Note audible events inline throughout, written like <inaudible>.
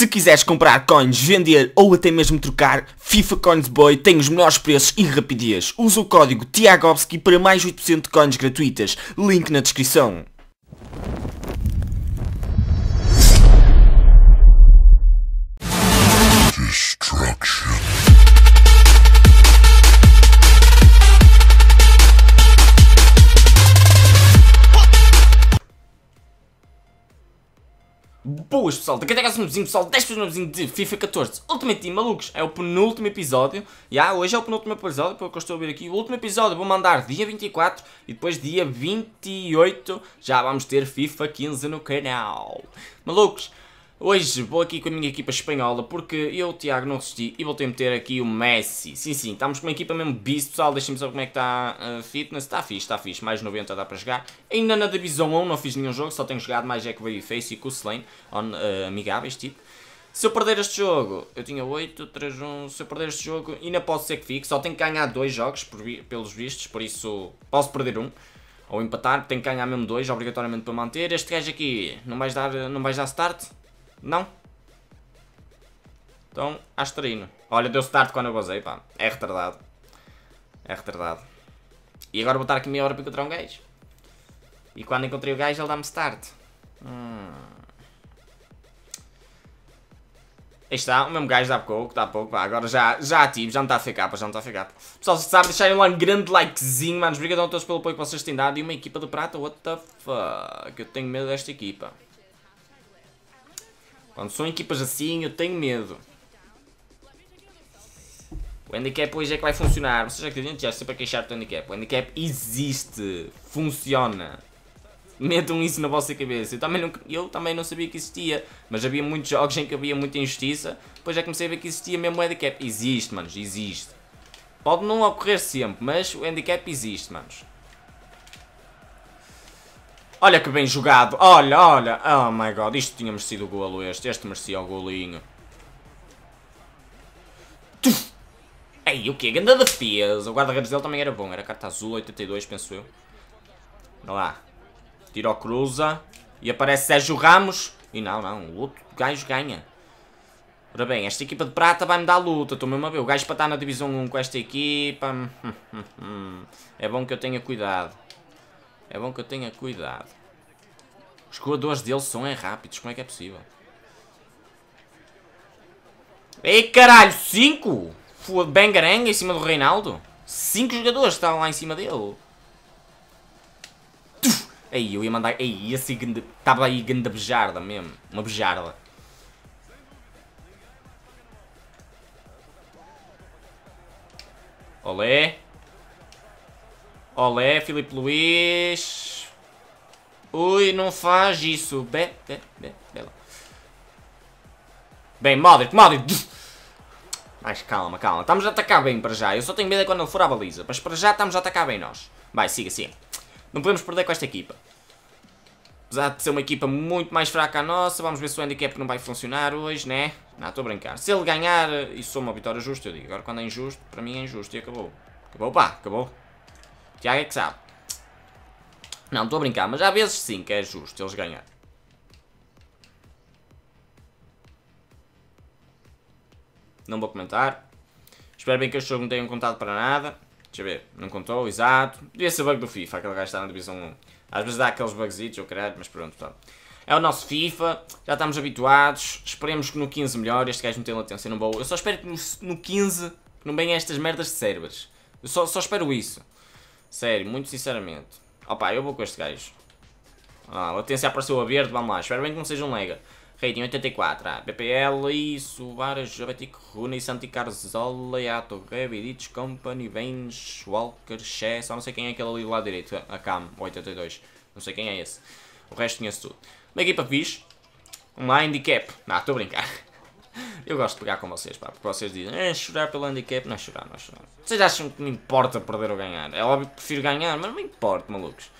Se quiseres comprar coins, vender ou até mesmo trocar, FIFA Coins Boy tem os melhores preços e rapidez. Usa o código TIAGOVSKI para mais 8% de coins gratuitas. Link na descrição. Destruction. Boas pessoal, daqui até casa no vizinho pessoal, 10 pessoas no vizinho de FIFA 14 Ultimate Team, malucos, é o penúltimo episódio Já, hoje é o penúltimo episódio, pelo que eu estou a ver aqui O último episódio vou mandar dia 24 e depois dia 28 Já vamos ter FIFA 15 no canal Malucos, Hoje vou aqui com a minha equipa espanhola porque eu, Tiago, não resisti e voltei a meter aqui o Messi. Sim, sim, estamos com uma equipa mesmo bispo, pessoal. Deixem-me saber como é que está a uh, fitness. Está fixe, está fixe. Mais 90 dá para jogar. Ainda na Divisão 1 não fiz nenhum jogo, só tenho jogado mais é que Face e com o on, uh, amigáveis, tipo. Se eu perder este jogo, eu tinha 8, 3, 1. Se eu perder este jogo, ainda posso ser que fique. Só tenho que ganhar dois jogos, por, pelos vistos, por isso posso perder um. Ou empatar, tenho que ganhar mesmo dois, obrigatoriamente para manter. Este gajo aqui, não vais dar, não vais dar start? Não. Então, asterino. Olha, deu start quando eu gozei, pá. É retardado. É retardado. E agora vou estar aqui meia hora para encontrar um gajo. E quando encontrei o gajo, ele dá-me start. Hum. Aí está, o mesmo gajo dá pouco, dá pouco, pá, agora já, já ativo, já não está a ficar, já não está a ficar. Pessoal, se sabe, deixarem lá um grande likezinho, manos, obrigadão a todos pelo apoio que vocês têm dado e uma equipa de prata, what the fuck, eu tenho medo desta equipa. Quando são equipas assim, eu tenho medo. O handicap hoje é que vai funcionar. Vocês acreditam? Já sempre a queixar do handicap. O handicap existe. Funciona. Metam isso na vossa cabeça. Eu também, não, eu também não sabia que existia. Mas havia muitos jogos em que havia muita injustiça. Depois já é comecei a ver que existia mesmo o handicap. Existe, manos. Existe. Pode não ocorrer sempre, mas o handicap existe, manos. Olha que bem jogado. Olha, olha. Oh my god. Isto tinha merecido o golo este. Este merecia o golinho. Tuf. Ei, o que? Ganda defesa. O guarda-redes dele também era bom. Era carta azul, 82, penso eu. Olha lá. Tiro cruza. E aparece Sérgio Ramos. E não, não. O outro gajo ganha. Ora bem, esta equipa de prata vai-me dar luta, estou mesmo a ver. O gajo para estar na divisão 1 com esta equipa... <laughs> é bom que eu tenha cuidado. É bom que eu tenha cuidado. Os corredores deles são é rápidos. Como é que é possível? Ei, caralho! 5? Bengarenga em cima do Reinaldo? 5 jogadores estavam lá em cima dele. Aí, eu ia mandar... Aí, esse ganda... Estava aí ganda bejarda mesmo. Uma bejarda. Olé! Olé, Filipe Luiz. Ui, não faz isso. Be, be, be, bela. Bem, Modric, Modric. Mas calma, calma. Estamos a atacar bem para já. Eu só tenho medo é quando ele for à baliza. Mas para já estamos a atacar bem nós. Vai, siga, siga. Não podemos perder com esta equipa. Apesar de ser uma equipa muito mais fraca a nossa, vamos ver se o handicap não vai funcionar hoje, né? Não, estou a brincar. Se ele ganhar, isso é uma vitória justa, eu digo. Agora quando é injusto, para mim é injusto e acabou. Acabou, pá, acabou. Tiago é que sabe. Não, estou a brincar, mas às vezes sim que é justo eles ganharem. Não vou comentar. Espero bem que este jogo não tenha contado para nada. Deixa eu ver, não contou, exato. Devia ser bug do FIFA, aquele gajo está na divisão 1. Às vezes dá aqueles bugzitos, eu creio, mas pronto, É o nosso FIFA, já estamos habituados. Esperemos que no 15 melhor, este gajo não tenha latência, não vou. Eu só espero que no, no 15 não venham estas merdas de servers. Eu só, só espero isso. Sério, muito sinceramente. Opa, eu vou com este gajo. Ah, latência apareceu a verde, vamos lá. Espero bem que não seja um lega. Rating 84, ah, BPL, isso, Varas, Jovetic, Rune, Santi Carzola, Yato, revidits Company, Vens, Walker, chess só não sei quem é aquele ali do lado direito, a Cam, 82, não sei quem é esse. O resto tinha-se tudo. Uma equipa fixe, um handicap, não, ah, estou a brincar. Eu gosto de pegar com vocês, pá, porque vocês dizem, é chorar pelo handicap. Não é chorar, não é chorar. Vocês acham que me importa perder ou ganhar? É óbvio que prefiro ganhar, mas não me importa, malucos.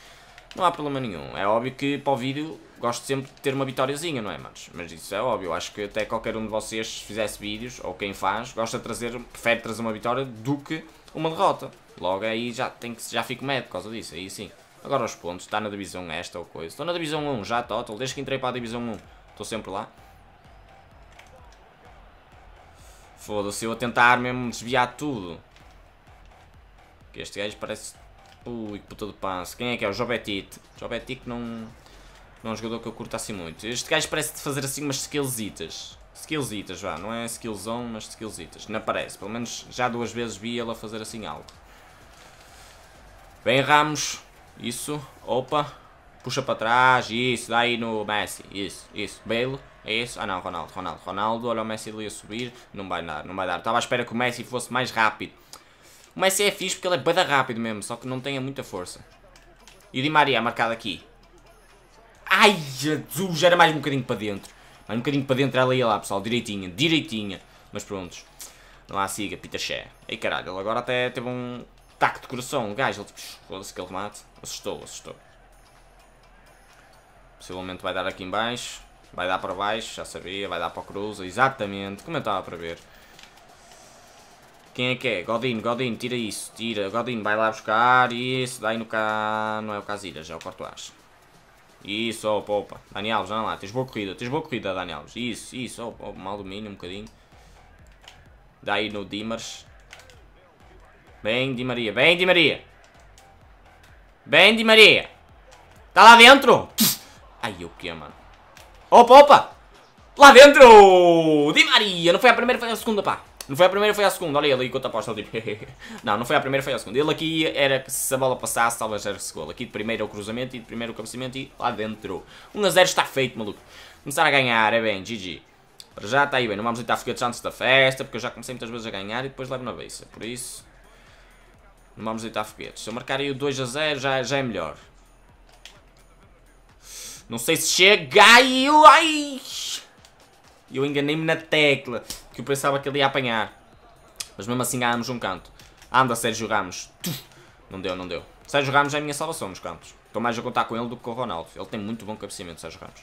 Não há problema nenhum. É óbvio que para o vídeo gosto sempre de ter uma vitóriazinha, não é, manos? Mas isso é óbvio. Acho que até qualquer um de vocês, se fizesse vídeos, ou quem faz, gosta de trazer, prefere trazer uma vitória do que uma derrota. Logo aí já, tem que, já fico medo por causa disso, aí sim. Agora os pontos, está na divisão esta ou coisa. Estou na divisão 1 já, total, desde que entrei para a divisão 1. Estou sempre lá. Foda-se, eu a tentar mesmo desviar tudo. Que este gajo parece... Ui, que puta de pança. Quem é que é? O Jobetit. Jobetit não... Não é um jogador que eu curto assim muito. Este gajo parece fazer assim umas skillsitas. Skillsitas, vá. Não é skillzão, mas skillsitas. Não parece. Pelo menos já duas vezes vi ele a fazer assim algo. Bem, Ramos. Isso. Opa. Puxa para trás. Isso. Dá aí no Messi. Isso. Isso. Belo. É isso? Ah não, Ronaldo, Ronaldo, Ronaldo. Olha o Messi ali a subir. Não vai dar, não vai dar. Estava à espera que o Messi fosse mais rápido. O Messi é fixe porque ele é bada rápido mesmo, só que não tem muita força. E o Di Maria marcado aqui. Ai, Jesus, era mais um bocadinho para dentro. Mais um bocadinho para dentro, ela ia lá, pessoal. Direitinha, direitinha. Mas prontos. Não há siga, Pitaché. Ei, caralho, ele agora até teve um taque de coração. O gajo, ele... Tipo, foda-se que ele mate. Assustou, assustou. Possivelmente vai dar aqui em baixo. Vai dar para baixo, já sabia. Vai dar para o Cruz, exatamente. Como eu estava para ver. Quem é que é? Godinho, Godinho, tira isso. Tira, Godinho, vai lá buscar. Isso, dai no cá. Não é o Casilhas, é o Cortoás. Isso, opa, oh, opa. Daniel, já lá, tens boa corrida, tens boa corrida, Daniel. Isso, isso, opa, oh, opa. mal domínio um bocadinho. Daí no Dimers. Bem, Di Maria, bem, Di Maria. Bem, Di Maria. Está lá dentro? Ai, o que é, mano? Opa, opa! Lá dentro! Di Maria! Não foi a primeira, foi a segunda, pá. Não foi a primeira, foi a segunda. Olha ele aí quanto aposta ali. não, não foi a primeira, foi a segunda. Ele aqui era que se a bola passasse, talvez era esse gol. Aqui de primeiro é o cruzamento e de primeiro é o cabeceamento e lá dentro. 1 a 0 está feito, maluco. Começar a ganhar, é bem, GG. Para já está aí bem. Não vamos deitar foguetes antes da festa, porque eu já comecei muitas vezes a ganhar e depois levo na beça. Por isso, não vamos deitar foguetes. Se eu marcar aí o 2 a 0 já, já é melhor. Não sei se chega e eu... Ai! Eu enganei-me na tecla que eu pensava que ele ia apanhar. Mas mesmo assim ganhamos um canto. Anda, Sérgio Ramos. Não deu, não deu. Sérgio Ramos é a minha salvação nos cantos. Estou mais a contar com ele do que com o Ronaldo. Ele tem muito bom cabeceamento, Sérgio Ramos.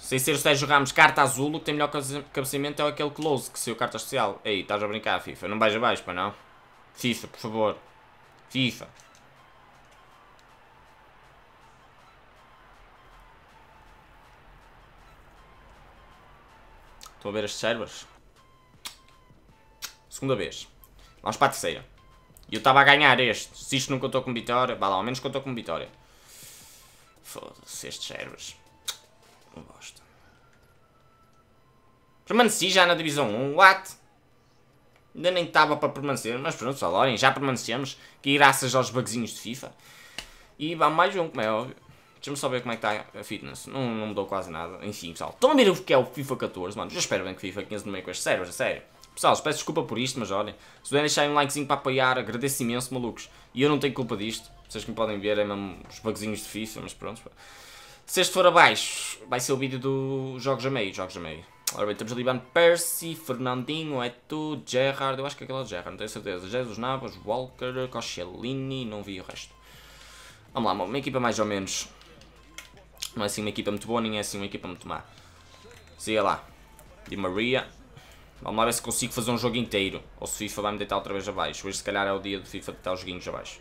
Sem ser o Sérgio Ramos, carta azul, o que tem melhor cabeceamento é aquele close que saiu carta especial. Ei, estás a brincar, FIFA. Não vais abaixo, para não. FIFA, por favor. FIFA. Estão a ver as servas? Segunda vez. Vamos para a terceira. E eu estava a ganhar este. Se isto não contou com vitória, vá lá, ao menos contou com vitória. Foda-se, estes servas. Não gosto. Permaneci já na divisão 1. What? Ainda nem estava para permanecer, mas pronto, só olhem, já permanecemos. Que graças aos bugzinhos de FIFA. E vá mais um, como é óbvio. Deixa-me só ver como é que está a fitness. Não, não mudou quase nada. Enfim, pessoal. Estão a ver o que é o FIFA 14, mano? Já espero bem que FIFA 15 no meio com este servers, sério. Pessoal, peço desculpa por isto, mas olhem. Se puderem deixar um likezinho para apoiar, agradeço imenso, malucos. E eu não tenho culpa disto. Vocês que me podem ver, é mesmo os bugzinhos de FIFA, mas pronto. Se este for abaixo, vai ser o vídeo do Jogos a meio, Jogos a meio. Ora bem, temos ali Van Percy, Fernandinho, Eto, Gerrard, eu acho que é aquele é o Gerrard, não tenho certeza. Jesus Navas, Walker, Cochellini, não vi o resto. Vamos lá, uma equipa mais ou menos não é assim uma equipa muito boa, nem é assim uma equipa muito má. Siga lá. Di Maria. Vamos lá ver se consigo fazer um jogo inteiro. Ou se FIFA vai me deitar outra vez abaixo. Hoje se calhar é o dia do FIFA deitar os joguinhos abaixo.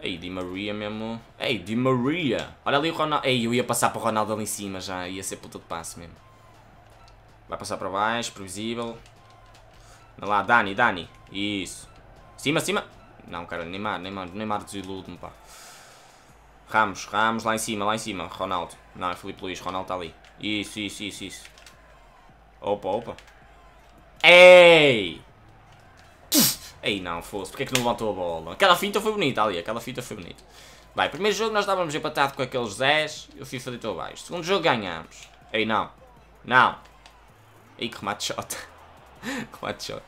Ei, Di Maria mesmo. Ei, Di Maria. Olha ali o Ronaldo. Ei, eu ia passar para o Ronaldo ali em cima já. Ia ser puta de passe mesmo. Vai passar para baixo, previsível. Olha lá, Dani, Dani. Isso. Cima, cima. Não, cara, Neymar, Neymar, Neymar desilude-me, pá. Ramos, Ramos, lá em cima, lá em cima. Ronaldo. Não, é Felipe Luiz, Ronaldo está ali. Isso, isso, isso, isso. Opa, opa. Ei! Ei, não, fosse. Porquê é que não levantou a bola? Aquela finta foi bonita ali, aquela finta foi bonita. Vai, primeiro jogo nós estávamos empatados com aqueles 10. eu fiz FIFA deitou abaixo. Segundo jogo ganhamos. Ei, não. Não. Ei, que remate shot. remate <laughs> shot.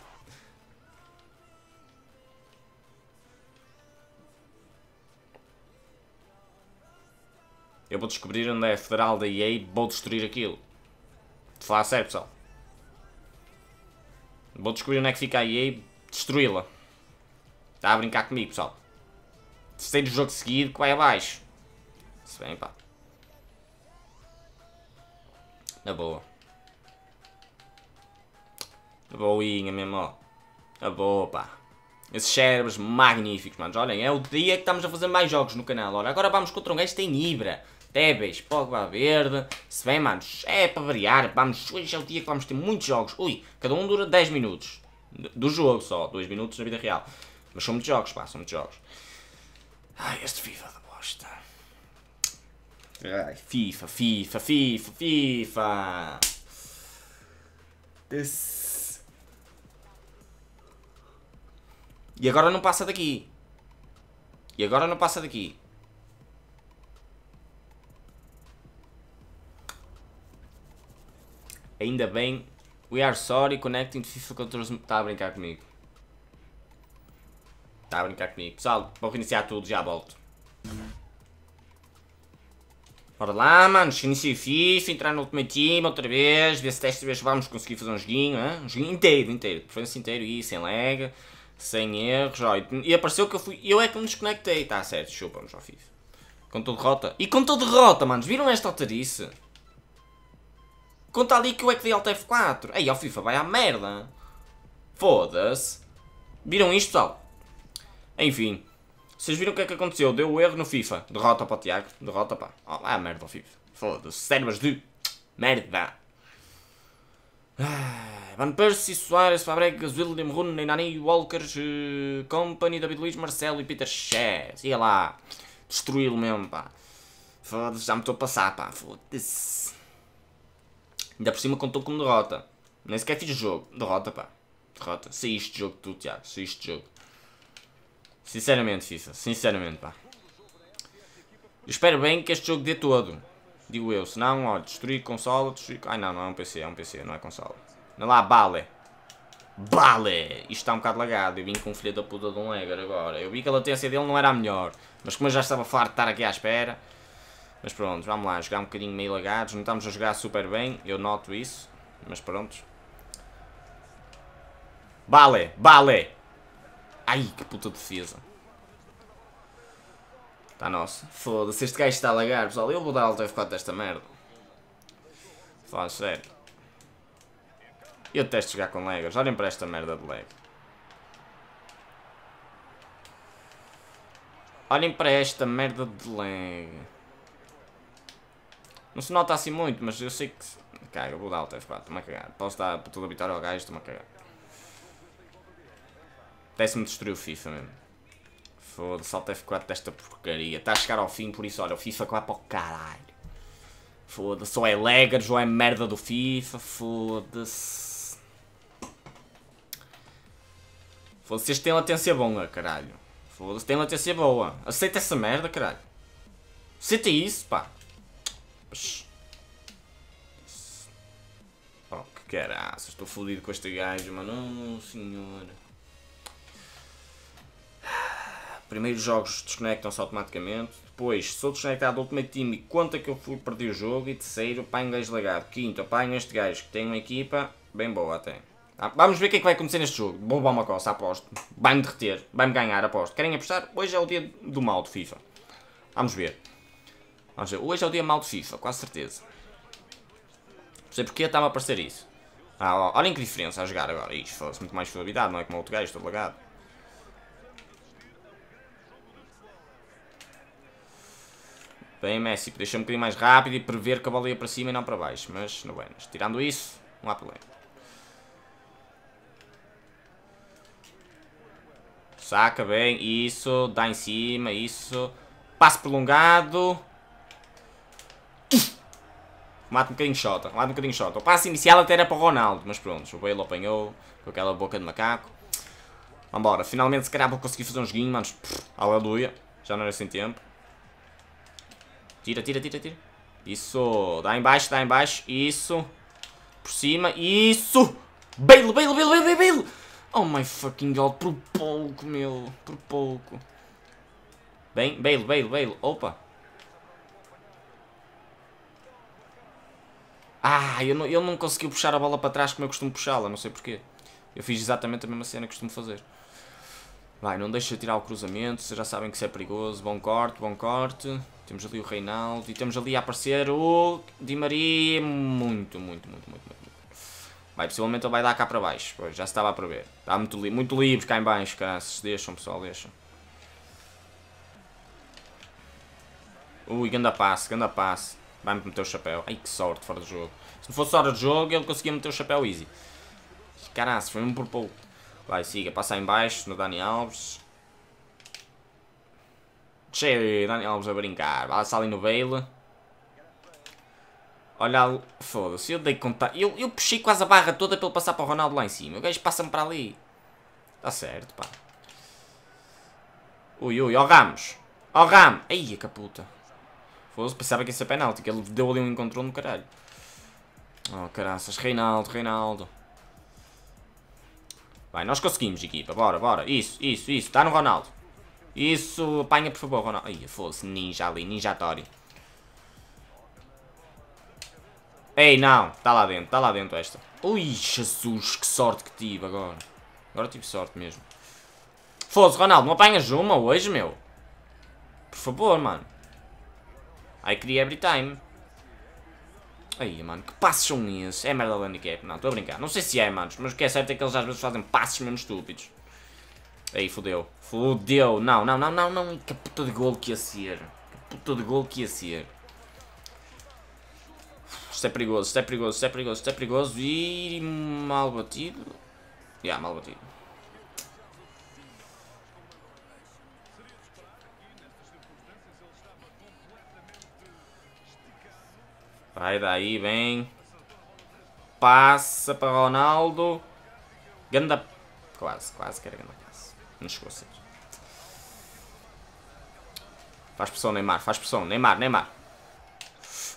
Eu vou descobrir onde é a federal da EA e vou destruir aquilo. De falar sério, pessoal. Vou descobrir onde é que fica a EA e destruí-la. Está a brincar comigo, pessoal. Terceiro jogo seguido que vai abaixo. Se bem, pá. Na boa. Na boinha mesmo, ó. Na boa, pá. Esses cérebros magníficos, mano. Olhem, é o dia que estamos a fazer mais jogos no canal. Olha, agora vamos contra um gajo que tem Ibra. Tebes, Pogba Verde. Se bem, manos, é para variar. Vamos, hoje é o dia que vamos ter muitos jogos. Ui, cada um dura 10 minutos. Do jogo só, 2 minutos na vida real. Mas são muitos jogos, pá, são muitos jogos. Ai, este FIFA da bosta. Ai, FIFA, FIFA, FIFA, FIFA. E agora não passa daqui. E agora não passa daqui. Ainda bem. We are sorry, connecting to FIFA 14. Está a brincar comigo. Está a brincar comigo. Pessoal, vou reiniciar tudo, já volto. Bora lá, manos reinicia FIFA, entrar no último time outra vez, ver se desta vez vamos conseguir fazer um joguinho, hein? um joguinho inteiro, inteiro, de preferência inteiro, e sem lag, sem erros, ó, e apareceu que eu fui, eu é que me desconectei, tá certo, chupa-nos ao FIFA. Contou derrota, e contou derrota, manos, viram esta altarice? Conta ali que eu é que dei Alt F4. Aí, ó FIFA, vai à merda. Foda-se. Viram isto, pessoal? Enfim. Vocês viram o que é que aconteceu? Deu o erro no FIFA. Derrota para o Tiago. Derrota para... ah, merda ao FIFA. Foda-se. Servas de... Merda. Ah, Van Persie, Soares, Fabregas, William Rooney, Nani, Walker, eh, Company, David Luiz, Marcelo e Peter Chess. Ia lá. Destruí-lo mesmo, pá. Foda-se, já me estou a passar, pá. Foda-se. Ainda por cima contou como derrota. Nem sequer fiz o jogo. Derrota, pá. Derrota. Saíste é de jogo tu, Tiago. Saíste é de jogo. Sinceramente, FIFA. Sinceramente, pá. Eu espero bem que este jogo dê todo. Digo eu. Se não, ó, destruir consola, destruir... Ai, não, não é um PC. É um PC, não é consola. Não é lá, bale. Bale! Isto está um bocado lagado. Eu vim com um filho da puta de um Lager agora. Eu vi que a latência dele não era a melhor. Mas como eu já estava farto de estar aqui à espera... Mas pronto, vamos lá, jogar um bocadinho meio lagados. Não estamos a jogar super bem, eu noto isso. Mas pronto. Vale, vale! Ai, que puta defesa. Está nosso. Foda-se, este gajo está a lagar, pessoal. Eu vou dar alto F4 desta merda. Fala sério. Eu detesto jogar com legas. Olhem para esta merda de lag. Olhem para esta merda de lag. Não se nota assim muito, mas eu sei que... Caga, eu vou dar o tf 4 estou-me a cagar. Posso dar para toda a vitória ao gajo, estou-me a cagar. me destruir o FIFA mesmo. Foda-se, salta F4 desta porcaria. Está a chegar ao fim, por isso, olha, o FIFA vai é para o caralho. Foda-se, ou é laggers, ou é merda do FIFA, foda-se. Foda-se, este tem latência boa, caralho. Foda-se, tem latência boa. Aceita essa merda, caralho. Aceita isso, pá. Deus. Oh, que caraças. Estou fodido com este gajo, mano. oh, senhor. Primeiros jogos desconectam-se automaticamente. Depois, sou desconectado do Ultimate Team e conta é que eu fui perder o jogo. E terceiro, apanho gajo legado. Quinto, apanho este gajo que tem uma equipa bem boa até. Ah, vamos ver o que é que vai acontecer neste jogo. Vou levar uma coça, aposto. Vai-me derreter, vai-me ganhar, aposto. Querem apostar? Hoje é o dia do mal de FIFA. Vamos ver. Vamos ver, hoje é o dia mal de FIFA, quase certeza. Não sei porque estava a aparecer isso. Ah, olhem que diferença a jogar agora. Isto fosse muito mais fluididade, não é como outro gajo, estou lagado. Bem, Messi, deixa um bocadinho mais rápido e prever que a bola ia para cima e não para baixo. Mas, não é. tirando isso, não há problema. Saca bem, isso, dá em cima, isso. Passo prolongado. Mata um bocadinho shota, mata um bocadinho shota. O passe inicial até era para o Ronaldo, mas pronto, o Bale apanhou com aquela boca de macaco. Vambora, finalmente se calhar vou conseguir fazer um joguinho, mas Aleluia, já não era sem tempo. Tira, tira, tira, tira. Isso, dá embaixo, dá embaixo, isso. Por cima, isso. Bale, Bale, Bale, Bale, Bale. Oh my fucking god, por pouco, meu, por pouco. Bem, Bale, Bale, Bale, opa. Ah, eu não, ele não conseguiu puxar a bola para trás como eu costumo puxá-la, não sei porquê. Eu fiz exatamente a mesma cena que costumo fazer. Vai, não deixa de tirar o cruzamento, vocês já sabem que isso é perigoso. Bom corte, bom corte. Temos ali o Reinaldo e temos ali a aparecer o Di Maria. Muito, muito, muito, muito, muito. Vai, possivelmente ele vai dar cá para baixo. Pois, já se estava a prever. Está muito, li muito livre cá em baixo, Se deixam, pessoal, deixam. Ui, grande passe, grande passe. Vai-me meter o chapéu. Ai, que sorte, fora do jogo. Se não fosse fora de jogo, ele conseguia meter o chapéu easy. Caraca, foi um por pouco. Vai, siga. Passa em baixo no Dani Alves. Cheio, Dani Alves a brincar. Vai ali no Bale. Olha, foda-se, eu dei conta. Eu, eu puxei quase a barra toda para ele passar para o Ronaldo lá em cima. O gajo passa-me para ali. Está certo, pá. Ui, ui, ó Ramos. Ó Ramos. Ai, a caputa. Fosse, pensava que ia ser penalti, que ele deu ali um encontrão no caralho. Oh, caraças. Reinaldo, Reinaldo. Vai, nós conseguimos, equipa. Bora, bora. Isso, isso, isso. tá no Ronaldo. Isso. Apanha, por favor, Ronaldo. Ai, foda-se, ninja ali. Ninja Tori. Ei, não. Está lá dentro. Está lá dentro esta. Ui, Jesus. Que sorte que tive agora. Agora tive sorte mesmo. Foda-se, Ronaldo. Não apanhas uma hoje, meu? Por favor, mano. I cry every time. Aí, mano, que passos são esses? É merda do handicap. Não, estou a brincar. Não sei se é, manos, mas o que é certo é que eles às vezes fazem passos mesmo estúpidos. Aí, fodeu. Fodeu. Não, não, não, não, não. Que puta de gol que ia ser. Que puta de gol que ia ser. Isto é perigoso, isto é perigoso, isto é perigoso, isto é perigoso. E mal batido. Ya, yeah, mal batido. Vai daí, vem. Passa para Ronaldo. Ganda... Quase, quase que era ganda passe. Não chegou a ser. Faz pressão, Neymar. Faz pressão. Neymar, Neymar.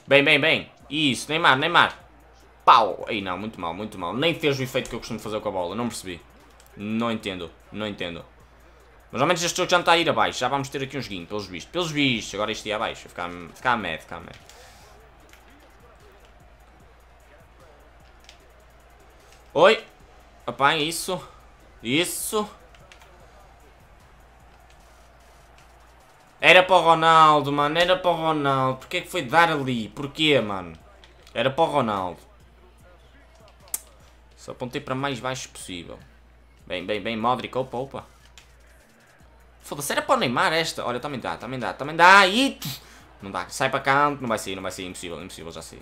Bem, bem, bem. Isso, Neymar, Neymar. Pau. Aí não, muito mal, muito mal. Nem fez o efeito que eu costumo fazer com a bola. Não percebi. Não entendo, não entendo. Mas ao menos este jogo já não está a ir abaixo. Já vamos ter aqui um joguinho, pelos vistos. Pelos vistos, agora isto ia abaixo. Ficar, ficar mad, ficar mad. Oi. Rapaz, isso. Isso. Era para o Ronaldo, mano. Era para o Ronaldo. Porquê que foi dar ali? Porquê, mano? Era para o Ronaldo. Só apontei para mais baixo possível. Bem, bem, bem. Modric, opa, opa. Foda-se, era para o Neymar esta. Olha, também dá, também dá, também dá. E... Não dá. Sai para canto. Não vai sair, não vai sair. Impossível, impossível, já sei.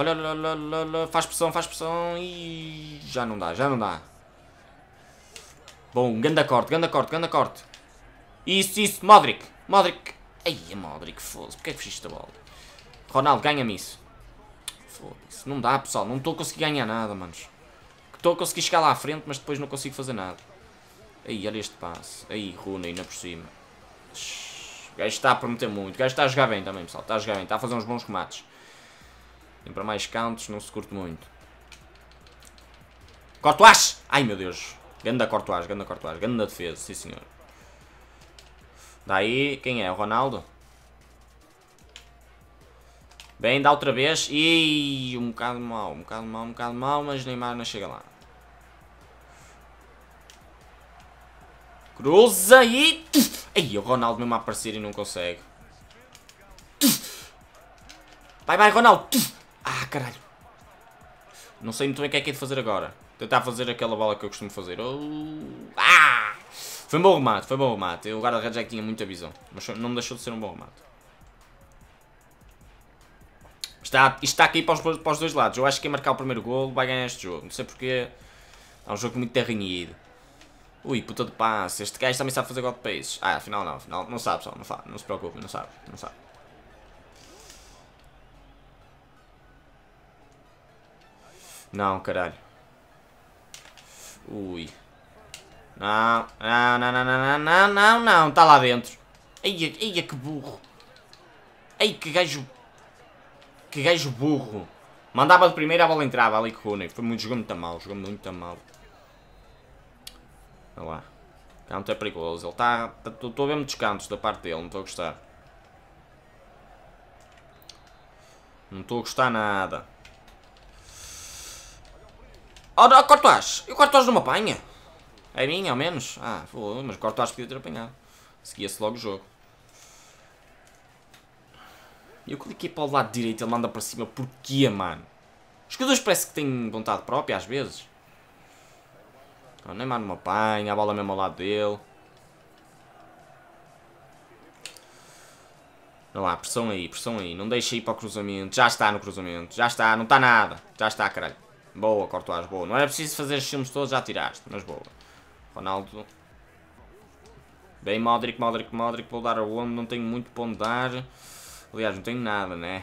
Olha, olha, olha, olha, faz pressão, faz pressão e já não dá, já não dá. Bom, ganda corte, ganda corte, ganda corte. Isso, isso, Modric, Modric. Ai, Modric, foda-se, porque é que fiz a bola? Ronaldo, ganha-me isso. Foda-se, não dá, pessoal, não estou a conseguir ganhar nada, manos. Estou a conseguir chegar lá à frente, mas depois não consigo fazer nada. Aí, olha este passe. Aí, Runa ainda por cima. O gajo está a prometer muito. O gajo está a jogar bem também, pessoal. Está a jogar bem, está a fazer uns bons remates. Vem para mais cantos, não se curte muito. Corto Courtois! Ai meu Deus! Ganda Courtois, ganda Courtois, ganda defesa, sim senhor. Daí, quem é? O Ronaldo? Bem, dá outra vez. E um bocado mal, um bocado mal, um bocado mal, mas Neymar não chega lá. Cruza e... Aí o Ronaldo mesmo a aparecer e não consegue. Vai, vai, Ronaldo. Ah, caralho. Não sei muito bem o que é que é de fazer agora. Tentar fazer aquela bola que eu costumo fazer. Oh. Ah! Foi um bom remate, foi um bom remate. O guarda-redes é que tinha muita visão. Mas não me deixou de ser um bom remate. Está, isto está aqui para os, para os dois lados. Eu acho que quem marcar o primeiro gol vai ganhar este jogo. Não sei porquê. É um jogo muito terrenhido. Ui, puta de passe. Este gajo também sabe fazer gol de países. Ah, afinal não. Afinal, não sabe só. Não, não se preocupe, não sabe. Não sabe. Não, caralho. Ui. Não, não, não, não, não, não, não, não, está lá dentro. Eia, eia, que burro. Ei, que gajo... Que gajo burro. Mandava de primeira, a bola entrava ali com o Rooney. Foi muito, jogou muito mal, jogou muito a mal. Olha lá. Canto é perigoso. Ele está... Estou tá, a ver muitos cantos da parte dele, não estou a gostar. Não estou a gostar nada. Oh, Cortoás! E o Cortoás não me apanha? A é mim, ao menos? Ah, foi, mas o Cortoás podia ter apanhado. Seguia-se logo o jogo. Eu cliquei para o lado direito, ele manda para cima. Porquê, mano? Os jogadores parece que têm vontade própria, às vezes. O Neymar não me apanha, a bola é mesmo ao lado dele. Olha lá, pressão aí, pressão aí. Não deixa ir para o cruzamento. Já está no cruzamento. Já está, não está nada. Já está, caralho. Boa, as boa. Não era é preciso fazer os filmes todos, já tiraste, mas boa. Ronaldo. Bem, Modric, Modric, Modric, vou dar o homem, não tenho muito para onde dar. Aliás, não tenho nada, né?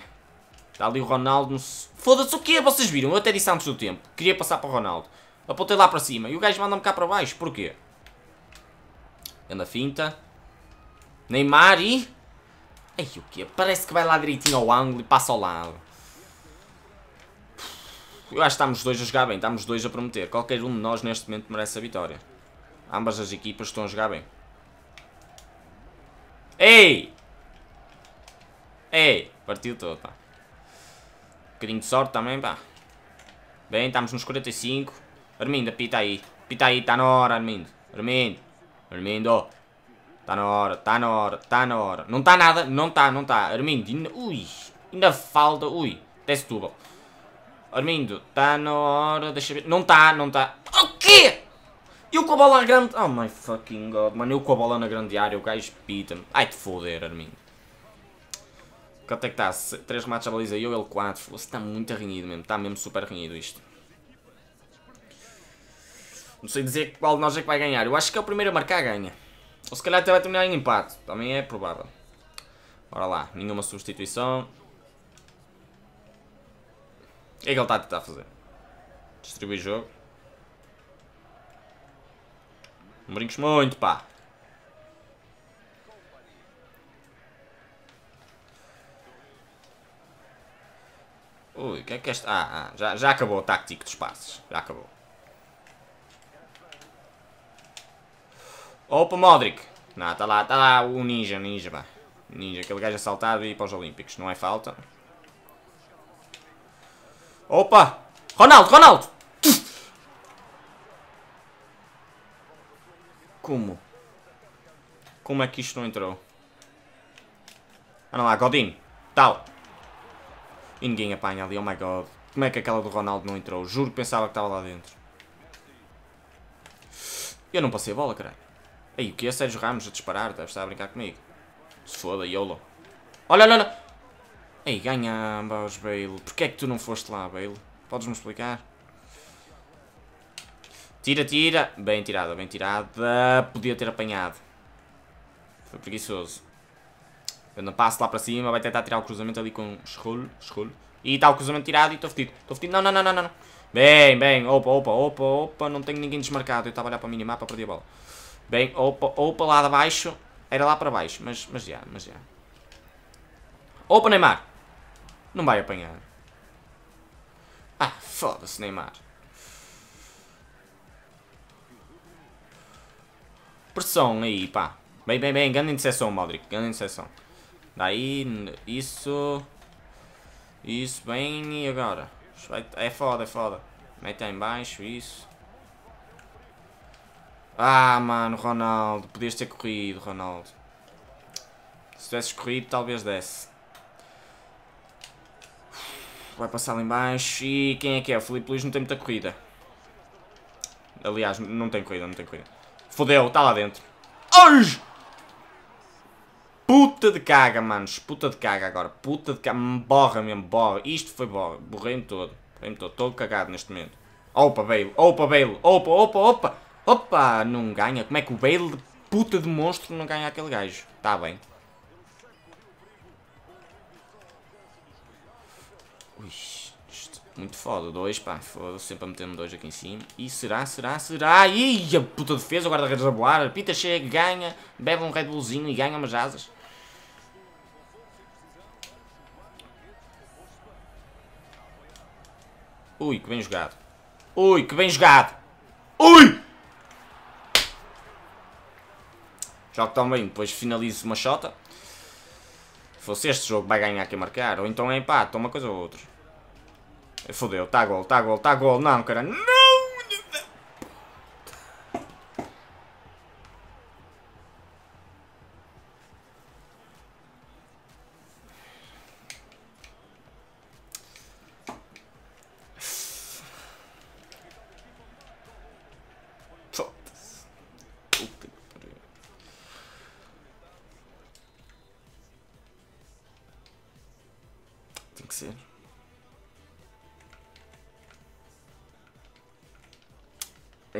Está ali o Ronaldo. Foda-se o quê? Vocês viram? Eu até disse antes do tempo. Queria passar para o Ronaldo. Apontei lá para cima. E o gajo manda-me cá para baixo. Porquê? Anda finta. Neymar e... Ai, o quê? Parece que vai lá direitinho ao ângulo e passa ao lado. Eu acho que estamos dois a jogar bem, estamos dois a prometer. Qualquer um de nós neste momento merece a vitória. Ambas as equipas estão a jogar bem. Ei! Ei! Partiu todo, pá. Um bocadinho de sorte também, pá. Bem, estamos nos 45. Armindo, apita aí. Apita aí, está na hora, Armindo. Armindo. Armindo. Está na hora, está na hora, está na hora. Não está nada, não está, não está. Armindo, ainda, ui. Ainda falta, ui. Desce tubo Armindo, tá na hora, deixa ver. Não tá, não tá. O quê? Eu com a bola grande. Oh my fucking god, mano. Eu com a bola na grande área, o gajo pita-me. Ai te foder, Armindo. Quanto é que tá? 3 remates à baliza, eu, ele 4. Você tá muito arranhido mesmo, tá mesmo super arranhido isto. Não sei dizer qual de nós é que vai ganhar. Eu acho que é o primeiro a marcar ganha. Ou se calhar até vai terminar em empate. Também é provável. Bora lá, nenhuma substituição é que ele está a tentar fazer? Distribuir jogo. Não brinques muito, pá. Ui, o que é que é esta? Ah, ah já, já acabou o tático dos passes. Já acabou. Opa, Modric. Não, está lá, está lá o ninja, ninja, pá. Ninja, aquele gajo assaltado e ir para os Olímpicos. Não é falta. Opa! Ronaldo, Ronaldo! Como? Como é que isto não entrou? Ah, olha lá, Godinho. Tal. E ninguém apanha ali, oh my god. Como é que aquela do Ronaldo não entrou? Juro que pensava que estava lá dentro. Eu não passei a bola, caralho. Aí o que é Sérgio Ramos a disparar? Deve estar a brincar comigo. Se foda, YOLO. Olha, olha, olha. Ei, ganhamos, Bale. Porquê é que tu não foste lá, Bale? Podes-me explicar? Tira, tira. Bem tirada, bem tirada. Podia ter apanhado. Foi preguiçoso. Eu não passo lá para cima, vai tentar tirar o cruzamento ali com Schroll, Schroll. E está o cruzamento tirado e estou fedido. Estou fedido. Não, não, não, não, não. Bem, bem. Opa, opa, opa, opa. Não tenho ninguém desmarcado. Eu estava a olhar para o minimapa, perdi a bola. Bem, opa, opa, lá de baixo. Era lá para baixo, mas, mas já, mas já. Opa, Neymar. Não vai apanhar. Ah, foda-se, Neymar. Pressão aí, pá. Bem, bem, bem. Grande interseção, Modric. Grande interseção. Daí, isso... Isso, bem, e agora? É foda, é foda. Mete aí embaixo, isso. Ah, mano, Ronaldo. Podias ter corrido, Ronaldo. Se tivesses corrido, talvez desse. Vai passar ali embaixo E quem é que é? O Felipe Luís não tem muita corrida. Aliás, não tem corrida, não tem corrida. Fodeu, está lá dentro. Ai! Puta de caga, manos. Puta de caga agora. Puta de caga. Borra mesmo, borra. Isto foi borra. Borrei-me todo. Borrei-me todo. Todo cagado neste momento. Opa, Bale. Opa, Bale. Opa, opa, opa. Opa, não ganha. Como é que o Bale, puta de monstro, não ganha aquele gajo? Está bem. Ui, isto, muito foda. Dois, pá, foda-se, sempre a meter-me dois aqui em cima. E será, será, será? Ih, a puta defesa, o guarda-redes a boar Pita chega, ganha, bebe um Red Bullzinho e ganha umas asas. Ui, que bem jogado. Ui, que bem jogado. Ui! Jogo bem depois finalizo uma shota. Fosse este jogo vai ganhar quem marcar. Ou então é empate, uma coisa ou outra. Fodeu, tá gol, tá gol, tá gol. Não, cara, não!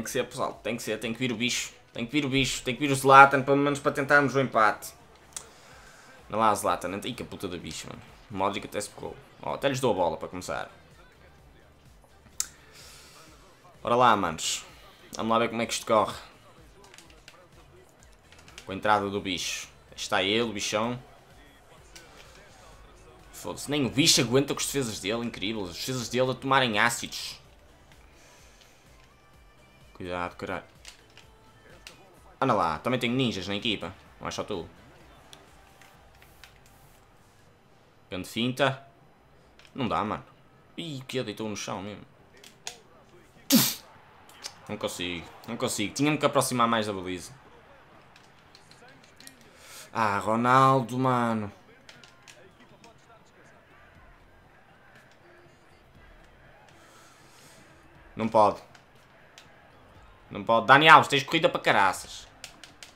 que ser, pessoal. Tem que ser, tem que vir o bicho. Tem que vir o bicho, tem que vir o Zlatan, pelo menos para tentarmos o empate. Não há Zlatan. Ih, que puta do bicho, mano. Modric até se pegou. Ó, oh, até lhes dou a bola para começar. Ora lá, manos. Vamos lá ver como é que isto corre. Com a entrada do bicho. Está ele, o bichão. Foda-se, nem o bicho aguenta com as defesas dele, incrível. As defesas dele a tomarem ácidos. Cuidado, caralho. Anda lá, também tenho ninjas na equipa. Não é só tu. Grande finta. Não dá, mano. Ih, que deitou no chão mesmo. Não consigo, não consigo. Tinha-me que aproximar mais da baliza. Ah, Ronaldo, mano. Não pode. Não pode. Dani Alves, tens corrida para caraças.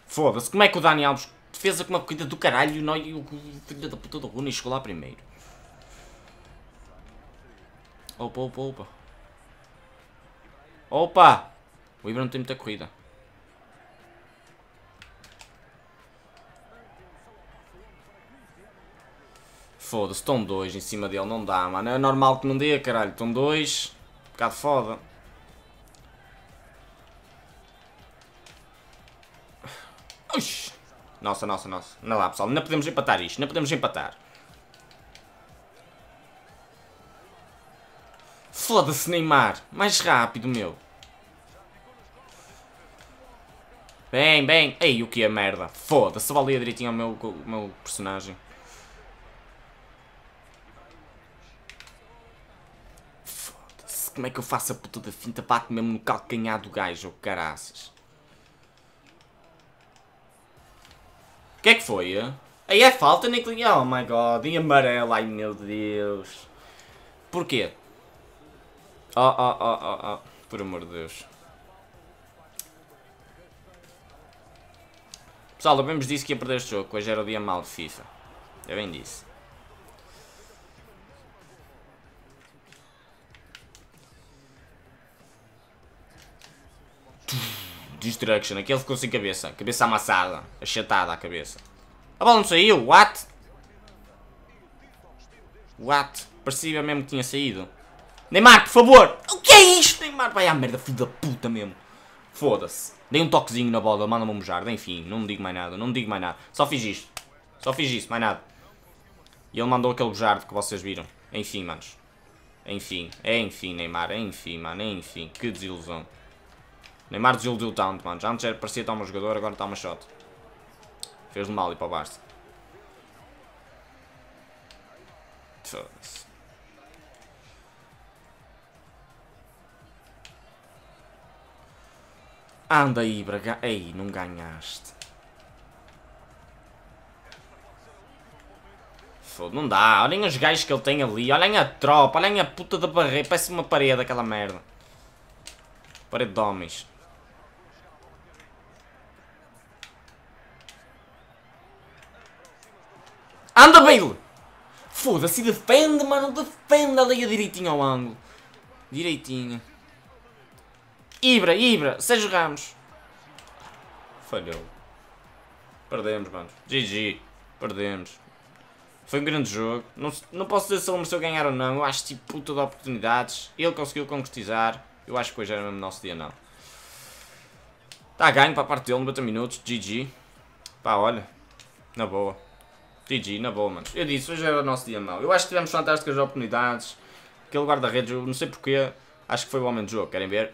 Foda-se, como é que o Dani Alves defesa com uma corrida do caralho e o filho da puta do Rooney chegou lá primeiro? Opa, opa, opa. Opa! O Ibra não tem muita corrida. Foda-se, estão dois em cima dele, não dá, mano. É normal que não dê, caralho. Estão dois. Um bocado foda. Nossa, nossa, nossa. Não lá, pessoal. Não podemos empatar isto. Não podemos empatar. Foda-se, Neymar. Mais rápido, meu. Bem, bem. Ei, o que é merda. Foda-se. Valia direitinho ao meu, ao meu personagem. Foda-se. Como é que eu faço a puta da finta? parte mesmo no calcanhar do gajo, caraças. O que é que foi? Eh? Aí é falta, Nicoli. Oh my god, em amarelo, ai meu Deus. Porquê? Oh, oh, oh, oh, oh, por amor de Deus. Pessoal, eu bem vos disse que ia perder este jogo, hoje era o dia mal de FIFA. Eu bem disse. Destruction, aquele ficou sem cabeça. Cabeça amassada, achatada a cabeça. A bola não saiu, what? What? Parecia mesmo que tinha saído. Neymar, por favor! O que é isto? Neymar, vai à merda, filho da puta mesmo. Foda-se. Dei um toquezinho na bola, manda-me mojar. Enfim, não me digo mais nada, não me digo mais nada. Só fiz isto. Só fiz isto, mais nada. E ele mandou aquele bujardo que vocês viram. Enfim, manos. Enfim, enfim, Neymar, enfim, mano, enfim. Que desilusão. Neymar desiludiu tanto, mano. Já antes era, parecia estar um jogador, agora está uma shot. Fez-lhe mal e para o Barça. Foda-se. Anda aí, Braga. Ei, não ganhaste. Foda, não dá. Olhem os gajos que ele tem ali. Olhem a tropa. Olhem a puta da barreira. Parece uma parede aquela merda. Parede de homens. Anda, Bale! Foda-se, defende, mano, defende a leia direitinho ao ângulo. Direitinho. Ibra, Ibra, Sérgio Ramos. Falhou. Perdemos, mano. GG. Perdemos. Foi um grande jogo. Não, não posso dizer se ele mereceu ganhar ou não. Eu acho tipo puta de oportunidades. Ele conseguiu concretizar. Eu acho que hoje era mesmo nosso dia, não. Está ganho para a parte dele, 90 minutos. GG. Pá, olha. Na boa. GG, na boa, mano. Eu disse, hoje era o nosso dia mau. Eu acho que tivemos fantásticas oportunidades. Aquele guarda-redes, eu não sei porquê. Acho que foi o homem de jogo, querem ver?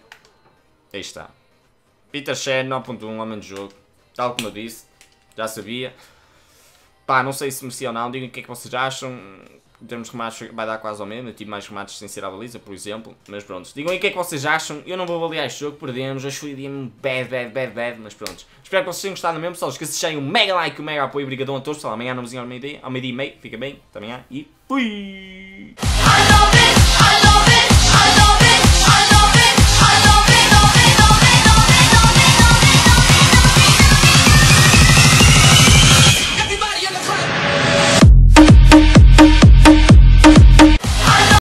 Aí está. Peter Shen, 9.1, homem de jogo. Tal como eu disse, já sabia. Pá, não sei se merecia ou não. Digam o que é que vocês acham em termos de remates vai dar quase ao mesmo. Eu tive tipo, mais remates sem ser à baliza, por exemplo. Mas pronto, digam aí o que é que vocês acham. Eu não vou avaliar este jogo, perdemos. que foi um dia bad, bad, bad, bad. Mas pronto, espero que vocês tenham gostado mesmo. Pessoal, esqueça de deixarem um mega like, um mega apoio. Obrigadão a todos. Pessoal, amanhã não vizinho ao meio-dia, ao meio-dia e meio. Fica bem, também amanhã e fui!